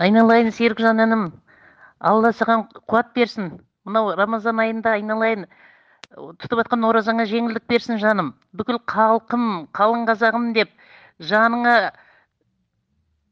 айналайын серікжан інім алла саған қуат берсін мынау рамазан айында айналайын тұтып жатқан оразаңа жеңілдік берсін жаным бүкіл халқым қалың қазағым деп жаныңа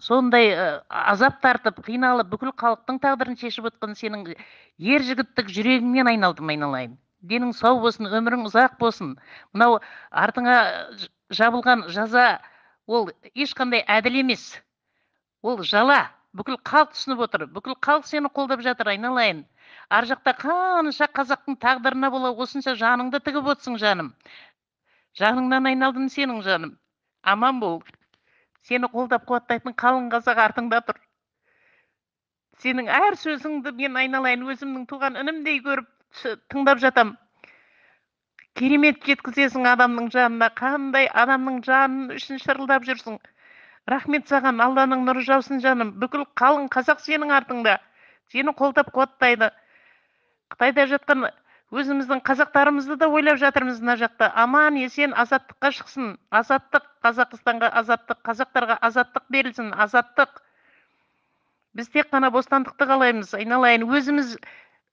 сондай азап тартып қиналып бүкіл халықтың тағдырын шешіп отқан сенің ер жігіттік жүрегіңнен айналдым айналайын денің сау болсын өмірің ұзақ болсын мынау артыңа жабылған жаза ол ешқандай әділ емес ол жала бүкіл халық түсініп отыр бүкіл халық сені қолдап жатыр айналайын ар жақта қанша қазақтың тағдырына бола осынша жаныңды тігіп отырсың жаным жаныңнан айналдым сенің жаным аман бол сені қолдап қуаттайтын қалың қазақ артыңда тұр сенің әр сөзіңді мен айналайын өзімнің туған інімдей көріп тыңдап жатам керемет жеткізесің адамның жанына қандай адамның жанын үшін шырылдап жүрсің рахмет саған алланың нұры жаусын жаным бүкіл қалың қазақ сенің артыңда сені қолдап қуаттайды қытайда жатқан өзіміздің қазақтарымызды да ойлап жатырмыз мына жақта аман есен азаттыққа шықсын азаттық қазақстанға азаттық қазақтарға азаттық берілсін азаттық біз тек қана бостандықты қалаймыз айналайын өзіміз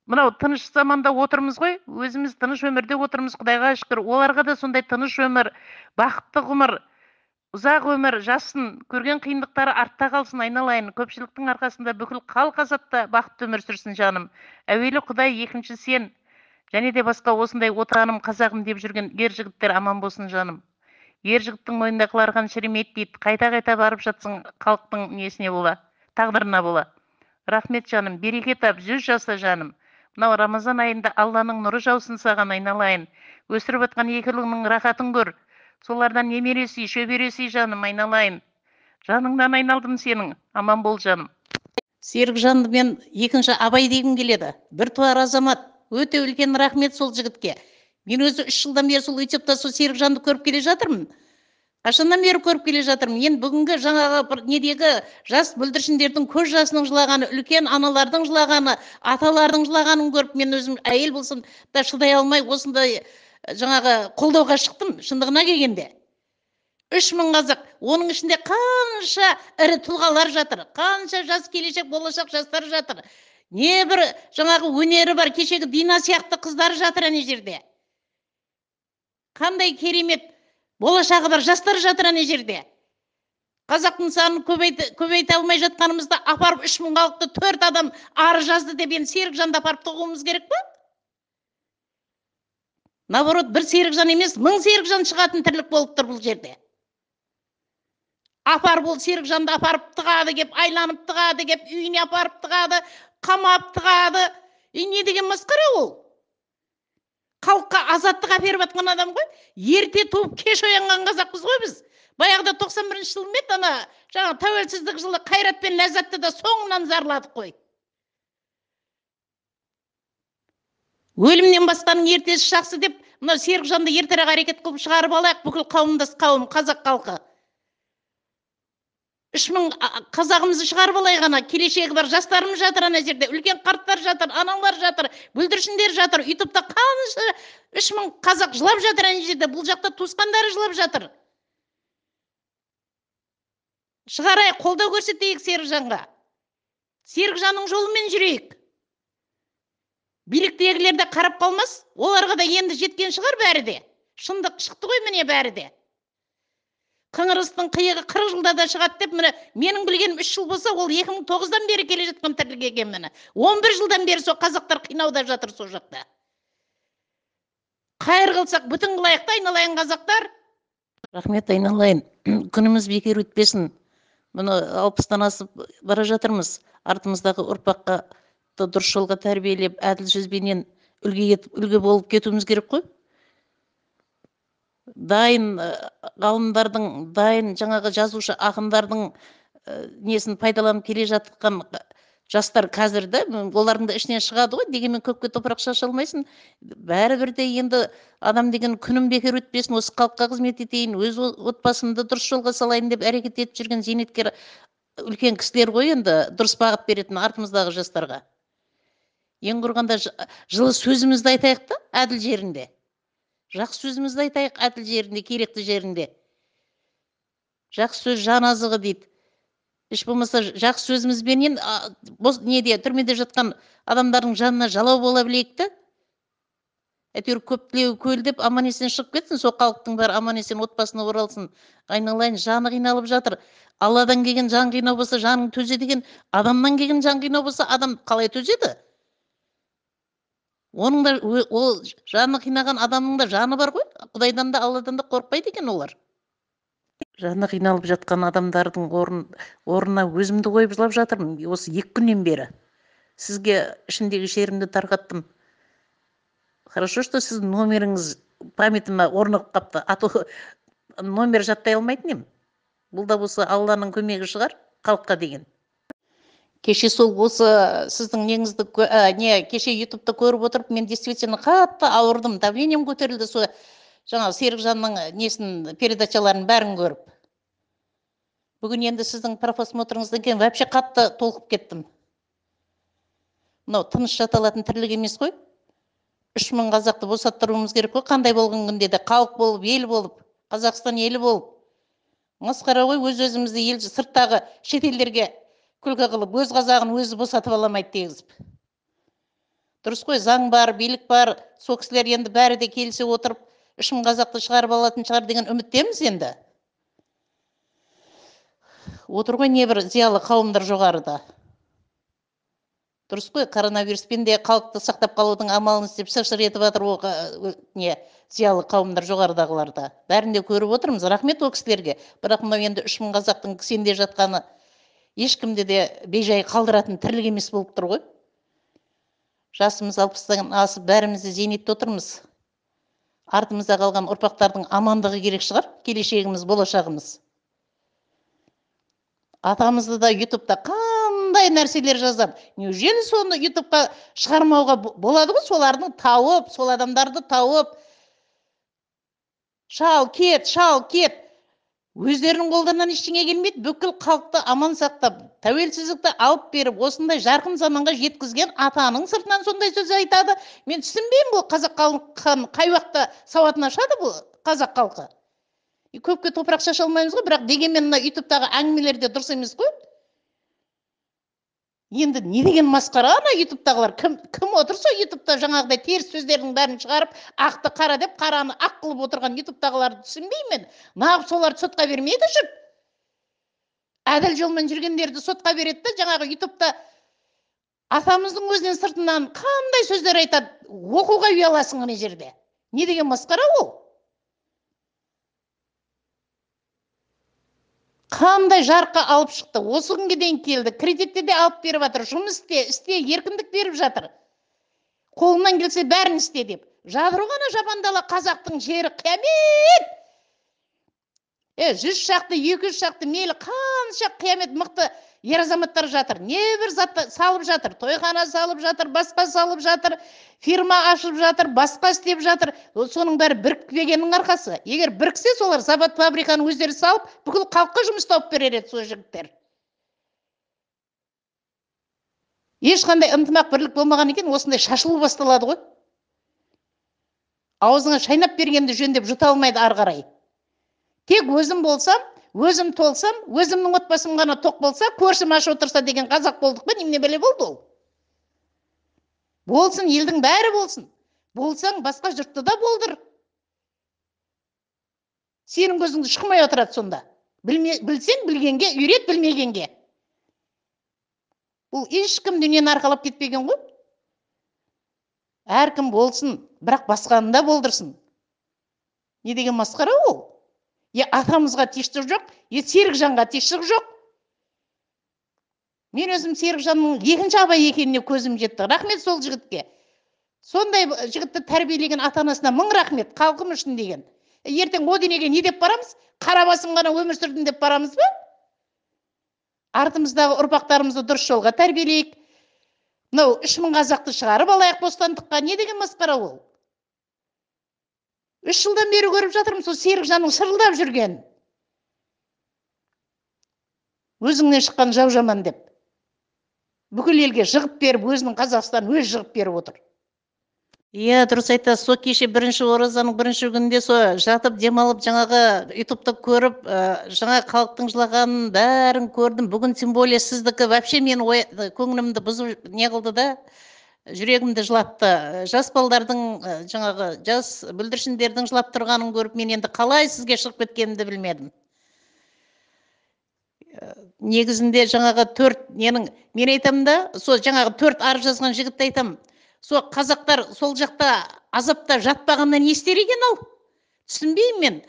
мынау тыныш заманда отырмыз ғой өзіміз тыныш өмірде отырмыз құдайға шүкір оларға да сондай тыныш өмір бақытты ғұмыр ұзақ өмір жасын көрген қиындықтары артта қалсын айналайын көпшіліктің арқасында бүкіл халық азатта бақытты өмір сүрсін жаным әуелі құдай екінші сен және де басқа осындай отаным қазағым деп жүрген ер жігіттер аман болсын жаным ер жігіттің мойнында қыларған шеремет дейді қайта қайта барып жатсың халықтың несіне бола тағдырына бола рахмет жаным береке тап жүз жаса жаным мынау рамазан айында алланың нұры жаусын саған айналайын өсіріп жатқан екі рахатын көр солардан немересі шөбересі жаным айналайын жаныңнан айналдым сенің аман бол жаным серікжанды мен екінші абай дегім келеді Бір біртуар азамат өте үлкен рахмет сол жігітке мен өзі үш жылдан бері сол ютубта сол серікжанды көріп келе жатырмын қашаннан бері көріп келе жатырмын енді бүгінгі жаңағы бір недегі жас бүлдіршіндердің көз жасының жылағаны үлкен аналардың жылағаны аталардың жылағанын көріп мен өзім әйел болсам да шыдай алмай осындай жаңағы қолдауға шықтым шындығына келгенде үш мың қазақ оның ішінде қанша ірі тұлғалар жатыр қанша жас келешек болашақ жастар жатыр небір жаңағы өнері бар кешегі дина сияқты қыздар жатыр ана жерде қандай керемет болашағы бар жастар жатыр ана жерде қазақтың санын көбейте, алмай жатқанымызда апарып үш мың халықты төрт адам ары жазды деп енді серікжанды апарып тоғуымыз керек па наоборот бір серікжан емес мың серікжан шығатын тірлік болып тұр бұл жерде апарып ол серікжанды апарып тығады кеп айланып тығады кеп үйіне апарып тығады қамап тығады и не деген масқара ол халыққа азаттық әперіп жатқан адам ғой ерте туып кеш оянған қазақпыз ғой біз баяғыда тоқсан бірінші жылы ма еді ана жаңағы тәуелсіздік жылы қайрат пен ләззатты да соңынан зарладық қой өлімнен басқаның ертесі жақсы деп мынау серікжанды ертерек әрекет қылып шығарып алайық бүкіл қауымдас қауым қазақ халқы үш мың қазағымызды шығарып алайық ана келешегі бар жастарымыз жатыр ана жерде үлкен қарттар жатыр аналар жатыр бүлдіршіндер жатыр үйтіп та қанша үш мың қазақ жылап жатыр ана жерде бұл жақта туысқандары жылап жатыр шығарайық қолдау көрсетейік серікжанға серікжанның жолымен жүрейік биліктегілер де қарап қалмас оларға да енді жеткен шығар бәрі де шындық шықты ғой міне бәрі де қыңырыстың қиығы қырық жылда да шығады деп міне менің білгенім үш жыл болса ол екі мың тоғыздан бері келе жатқан тірлік екен міне он бір жылдан бері сол қазақтар қинауда жатыр сол жақта қайыр қылсақ бүтін қылайық та айналайын қазақтар рахмет айналайын күніміз бекер өтпесін мұны алпыстан асып бара жатырмыз артымыздағы ұрпаққа халықты дұрыс жолға тәрбиелеп әділ жүзбенен үлгі етіп үлгі болып кетуіміз керек қой дайын э, ғалымдардың дайын жаңағы жазушы ақындардың ә, несін пайдаланып келе жатқан жастар қазір да олардың да ішінен шығады ғой дегенмен көпке топырақ шаша алмайсың бәрібір де енді адам деген күнім бекер өтпесін осы халыққа қызмет етейін өз отбасымды дұрыс жолға салайын деп әрекет етіп жүрген зейнеткер үлкен кісілер ғой енді дұрыс бағыт беретін артымыздағы жастарға ең құрғанда жылы сөзімізді айтайық та әділ жерінде жақсы сөзімізді айтайық әділ жерінде керекті жерінде жақсы сөз жан азығы дейді еш болмаса жақсы сөзімізбенен бос неде түрмеде жатқан адамдардың жанына жалау бола білейік та әйтеуір көп тілеуі көл деп аман есен шығып кетсін сол халықтың бәрі аман есен отбасына оралсын айналайын жаны қиналып жатыр алладан келген жан қинау болса жаның төзе деген адамнан келген жан қинау болса адам қалай төзеді оның да ол жаны қинаған адамның да жаны бар ғой құдайдан да алладан да қорықпайды екен олар жаны қиналып жатқан адамдардың орын, орнына өзімді қойып жылап жатырмын осы екі күннен бері сізге ішімдегі шерімді тарқаттым хорошо что сіздің номеріңіз памятіме орнығып қалыпты а то номер жаттай алмайтын едім бұл да болса алланың көмегі шығар халыққа деген кеше сол осы э, сіздің неңізді ә, э, не кеше ютубты көріп отырып мен действительно қатты ауырдым давлением көтерілді сол жаңағы серікжанның э, несін передачаларын бәрін көріп бүгін енді сіздің профосмотрыңыздан кейін вообще қатты толқып кеттім мынау тыныш жата алатын тірлік емес қой үш мың қазақты босаттыруымыз керек қой қандай болған күнде де халық болып ел болып қазақстан елі болып масқара ғой өз өзімізді ел сырттағы шетелдерге күлкі қылып өз қазағын өзі босатып ала алмайды дегізіп дұрыс қой заң бар билік бар сол кісілер енді бәрі де келісе отырып үш мың қазақты шығарып алатын шығар деген үміттеміз енді отыр ғой небір зиялы қауымдар жоғарыда дұрыс қой коронавируспен де халықты сақтап қалудың амалын істеп шыр етіп жатыр не зиялы қауымдар жоғарыдағыларда бәрін де көріп отырмыз рахмет ол кісілерге бірақ мынау енді үш мың қазақтың кісенде жатқаны ешкімді де бейжай қалдыратын тірлік емес болып тұр ғой жасымыз алпыстан асып бәріміз де зейнетте отырмыз артымызда қалған ұрпақтардың амандығы керек шығар келешегіміз болашағымыз атамызды да ютубта қандай нәрселер жазам неужели соны ютубқа шығармауға болады ғой солардың тауып сол адамдарды тауып шал кет шал кет өздерінің қолдарынан ештеңе келмейді бүкіл халықты аман сақтап тәуелсіздікті алып беріп осындай жарқын заманға жеткізген атаның сыртынан сондай сөз айтады мен түсінбеймін бұл қазақ халқының қай уақытта сауатын ашады бұл қазақ халқы көпке топырақ шаша алмаймыз ғой бірақ дегенмен мына ютубтағы әңгімелер де дұрыс емес қой енді не деген масқара ана ютубтағылар кім кім отыр сол ютубта жаңағыдай теріс сөздердің бәрін шығарып ақты қара деп қараны ақ қылып отырған ютубтағыларды түсінбеймін нағып соларды сотқа бермейді жұрт әділ жолмен жүргендерді сотқа береді да жаңағы ютубта атамыздың өзінен сыртынан қандай сөздер айтады оқуға ұяласың ана жерде не деген масқара ол қандай жарыққа алып шықты осы күнге дейін келді кредитті де алып беріп жатыр жұмыс істе істе еркіндік беріп жатыр қолыңнан келсе бәрін істе деп жатыр ғой ана жапандала қазақтың жері қиямет е жүз шақты екі жүз шақты мейлі қанша қиямет мықты ер азаматтар жатыр небір зат салып жатыр тойхана салып жатыр баспа салып жатыр фирма ашып жатыр баспа істеп жатыр соның бәрі бірікпегеннің арқасы егер біріксе солар завод фабриканы өздері салып бүкіл халыққа жұмыс тауып берер еді сол жігіттер ешқандай ынтымақ бірлік болмаған екен осындай шашылу басталады ғой аузыңа шайнап бергенді жөндеп жұта алмайды ары қарай тек өзім болсам өзім толсам өзімнің отбасым ғана тоқ болса көршім аш отырса деген қазақ болдық па немене бәле болды ол болсын елдің бәрі болсын болсаң басқа жұртты да болдыр сенің көзіңді шықмай отырады сонда Білме, білсең білгенге үйрет білмегенге бұл ешкім дүниені арқалап кетпеген ғой әркім болсын бірақ басқаны да болдырсын не деген масқара ол е атамызға тиыштық жоқ е жанға тыныштық жоқ мен өзім жанның екінші абай екеніне көзім жетті рахмет сол жігітке сондай жігітті тәрбиелеген ата анасына мың рахмет халқым үшін деген ертең о дүниеге не деп барамыз қара басым ғана өмір сүрдім деп барамыз ба артымыздағы ұрпақтарымызды дұрыс жолға тәрбиелейік мынау үш мың қазақты шығарып алайық бостандыққа не деген масқара ол үш жылдан бері көріп жатырмын сол серікжанның сырылдап жүрген өзіңнен шыққан жау жаман деп бүкіл елге жығып беріп өзінің қазақстанын өз жығып беріп отыр иә дұрыс айтасыз сол кеше бірінші оразаның бірінші күнінде сол жатып демалып жаңағы ютубты көріп ә, жаңа халықтың жылағанын бәрін көрдім бүгін тем более сіздікі вообще мен көңілімді бұзып не қылды да жүрегімді жылатты э, жас балалардың э, жаңағы жас бүлдіршіндердің жылап тұрғанын көріп мен енді қалай сізге шығып кеткенімді білмедім э, негізінде жаңағы төрт ненің мен айтамын да сол жаңағы төрт арыз жазған жігітті айтам, сол қазақтар сол жақта азапта жатпағанда не істер екен ал түсінбеймін мен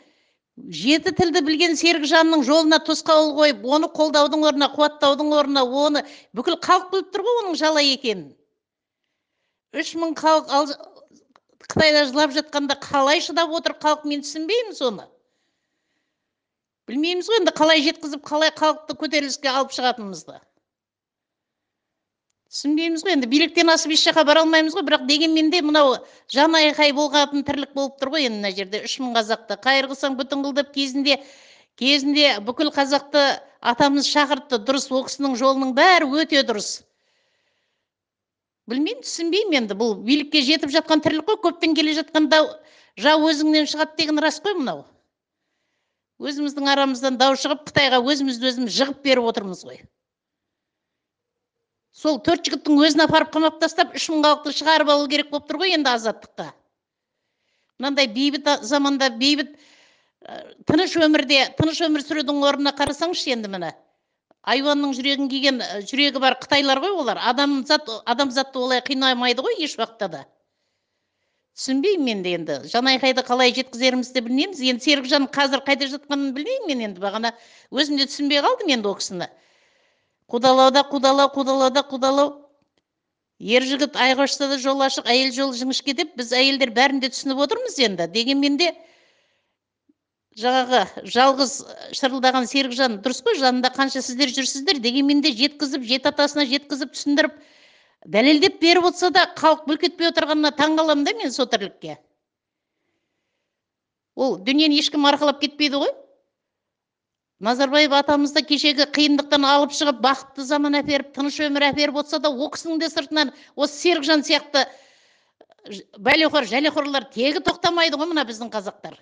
жеті тілді білген серікжанның жолына тосқауыл қойып оны қолдаудың орнына қуаттаудың орнына оны бүкіл халық біліп тұр ғой оның жала екенін үш мың халық қытайда жылап жатқанда қалай шыдап отыр халық мен түсінбеймін соны білмейміз ғой енді қалай жеткізіп қалай халықты көтеріліске алып шығатынымызды түсінбейміз ғой енді биліктен асып еш жаққа бара алмаймыз ғой бірақ дегенмен де мынау жан айқай болғатын тірлік болып тұр ғой енді мына жерде үш мың қазақты қайыр бүтін қыл деп кезінде кезінде бүкіл қазақты атамыз шақыртты дұрыс ол кісінің жолының бәрі өте дұрыс білмеймін түсінбеймін енді бұл билікке жетіп жатқан тірлік қой көппен келе жатқан дау жау өзіңнен шығады деген рас қой мынау өзіміздің арамыздан дау шығып қытайға өзімізді өзіміз жығып беріп отырмыз ғой сол төрт жігіттің өзін апарып қамап тастап үш мың халықты шығарып алу керек болып тұр ғой енді азаттыққа мынандай бейбіт заманда бейбіт тыныш өмірде тыныш өмір сүрудің орнына қарасаңызшы енді міне айуанның жүрегін киген э, жүрегі бар қытайлар ғой олар адамзат адамзатты олай қинамайды ғой еш уақытта да түсінбеймін мен де енді жанайқайды қалай жеткізерімізді білмейміз енді серікжан қазір қайда жатқанын білмеймін мен енді бағана өзім де түсінбей қалдым енді ол кісіні қудалауда қудалау қудалауда қудалау ер жігіт да жол ашық әйел жолы жіңішке деп біз әйелдер бәрін де түсініп отырмыз енді дегенмен де жаңағы жалғыз э, шырылдаған серікжан дұрыс қой жанында қанша сіздер жүрсіздер дегенмен де жеткізіп жеті атасына жеткізіп түсіндіріп дәлелдеп беріп отырса да халық бүлк етпей отырғанына таңғаламын да мен сол тірлікке ол дүниені ешкім арқалап кетпейді ғой назарбаев атамыз кешегі қиындықтан алып шығып бақытты заман әперіп тыныш өмір әперіп отырса да ол кісінің де сыртынан осы серікжан сияқты бәлеқор жәлеқорлар тегі тоқтамайды ғой мына біздің қазақтар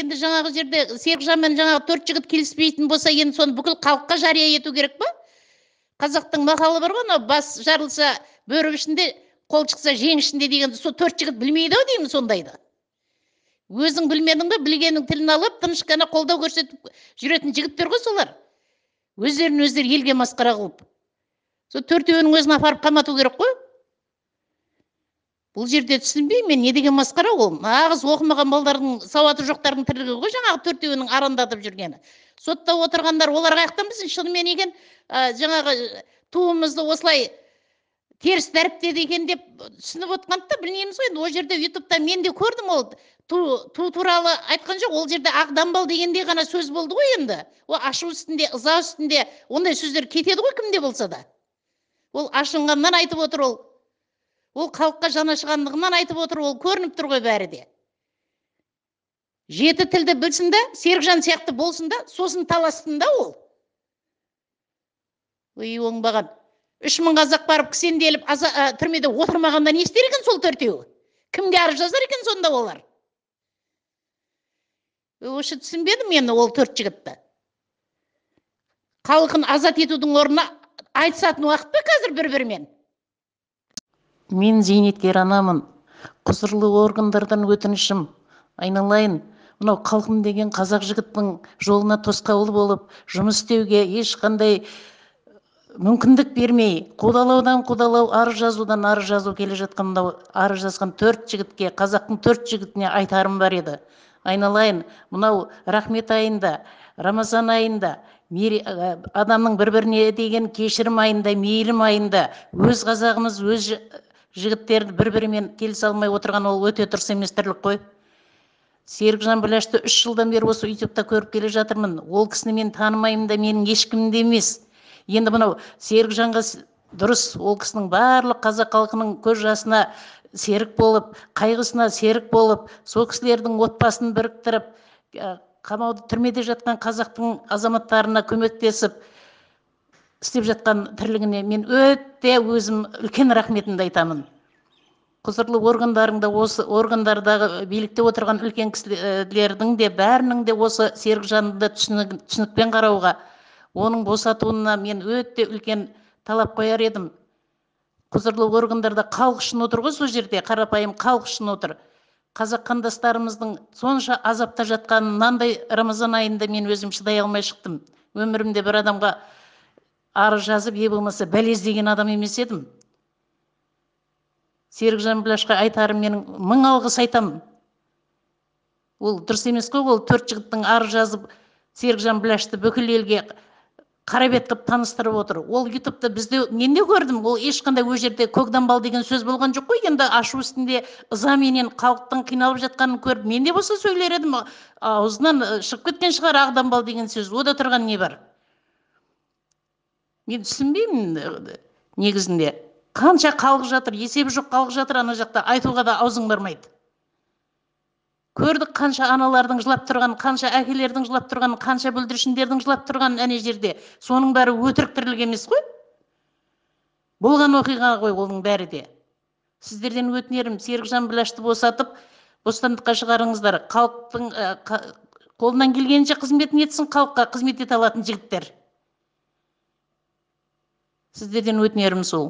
енді жаңағы жерде серікжанмен жаңағы төрт жігіт келіспейтін болса енді соны бүкіл халыққа жария ету керек па қазақтың мақалы бар ғой анау бас жарылса бөрі ішінде қол шықса жең ішінде дегенді сол төрт жігіт білмейді ау деймін сондайды өзің білмедің ба білгеннің тілін алып тыныш қана қолдау көрсетіп жүретін жігіттер ғой солар өздерін өздері елге масқара қылып сол төртеуінің өзін апарып қамату керек қой бұл жерде түсінбеймін мен не деген масқара ол нағыз оқымаған балдардың сауаты жоқтардың тірлігі ғой жаңағы төртеуінің арандатып жүргені сотта отырғандар олар қаяқтан білсін шынымен екен ә, жаңағы туымызды осылай теріс дәріптеді екен деп түсініп отқан да білмейміз ғой енді ол жерде ютубта мен де көрдім ол ту, ту туралы айтқан жоқ ол жерде ақ дамбал дегендей ғана сөз болды ғой енді ол ашу үстінде ыза үстінде ондай сөздер кетеді ғой кімде болса да ол ашынғаннан айтып отыр ол ол халыққа жанашқандығынан айтып отыр ол көрініп тұр ғой бәрі де жеті тілді білсін да серікжан сияқты болсын да сосын талассын да ол ой оңбаған үш мың қазақ барып кісенделіп аза, ә, түрмеде отырмағанда не істер екен сол төртеуі кімге арыз жазар екен сонда олар осы түсінбедім мен ол төрт жігітті халқын азат етудің орнына айтысатын уақыт па қазір бір бірімен мен зейнеткер анамын құзырлы органдардан өтінішім айналайын мынау халқым деген қазақ жігіттің жолына тосқауыл болып жұмыс істеуге ешқандай э, мүмкіндік бермей қудалаудан қудалау арыз жазудан арыз жазу келе жатқан мынау арыз жазған төрт жігітке қазақтың төрт жігітіне айтарым бар еді айналайын мынау рахмет айында рамазан айында э, адамның бір біріне деген кешірім айында мейірім айында өз қазағымыз өз жігіттерді бір бірімен келісе алмай отырған ол өте дұрыс емес тірлік қой серікжан біләшті үш жылдан бері осы ютубта көріп келе жатырмын ол кісіні мен танымаймын да менің ешкімім де емес енді мынау серікжанға дұрыс ол кісінің барлық қазақ халқының көз жасына серік болып қайғысына серік болып сол кісілердің отбасын біріктіріп қамауды түрмеде жатқан қазақтың азаматтарына көмектесіп істеп жатқан тірлігіне мен өте өзім үлкен рахметімді айтамын құзырлы органдарыңда осы органдардағы билікте отырған үлкен кісілердің де бәрінің де осы серікжанды түсінік, түсінікпен қарауға оның босатуына мен өте үлкен талап қояр едім құзырлы органдарда халық үшін отыр ғой сол жерде қарапайым халық үшін отыр қазақ қандастарымыздың сонша азапта жатқанын мынандай рамазан айында мен өзім шыдай алмай шықтым өмірімде бір адамға арыз жазып е болмаса бәле іздеген адам емес едім серікжан жанбілашқа айтарым менің мың алғыс айтамын ол дұрыс емес қой ол төрт жігіттің арыз жазып серікжан біләшті бүкіл елге қарабет қылып таныстырып отыр ол ютубты бізде мен де көрдім ол ешқандай ол жерде көкдамбал деген сөз болған жоқ қой енді ашу үстінде ызаменен халықтың қиналып жатқанын көріп мен де болса сөйлер едім аузынан э, шығып кеткен шығар ақ дамбал деген сөз ода тұрған не бар мен түсінбеймін негізінде қанша халық жатыр есебі жоқ халық жатыр ана жақта айтуға да аузың бармайды көрдік қанша аналардың жылап тұрғанын қанша әкелердің жылап тұрғанын қанша бүлдіршіндердің жылап тұрғанын әне жерде соның бәрі өтірік тірлік емес қой болған оқиға ғой оның бәрі де сіздерден өтінерім серікжан біләшті босатып бостандыққа шығарыңыздар халықтың қолынан келгенінше қызметін етсін халыққа қызмет ете алатын жігіттер сіздерден өтінерім сол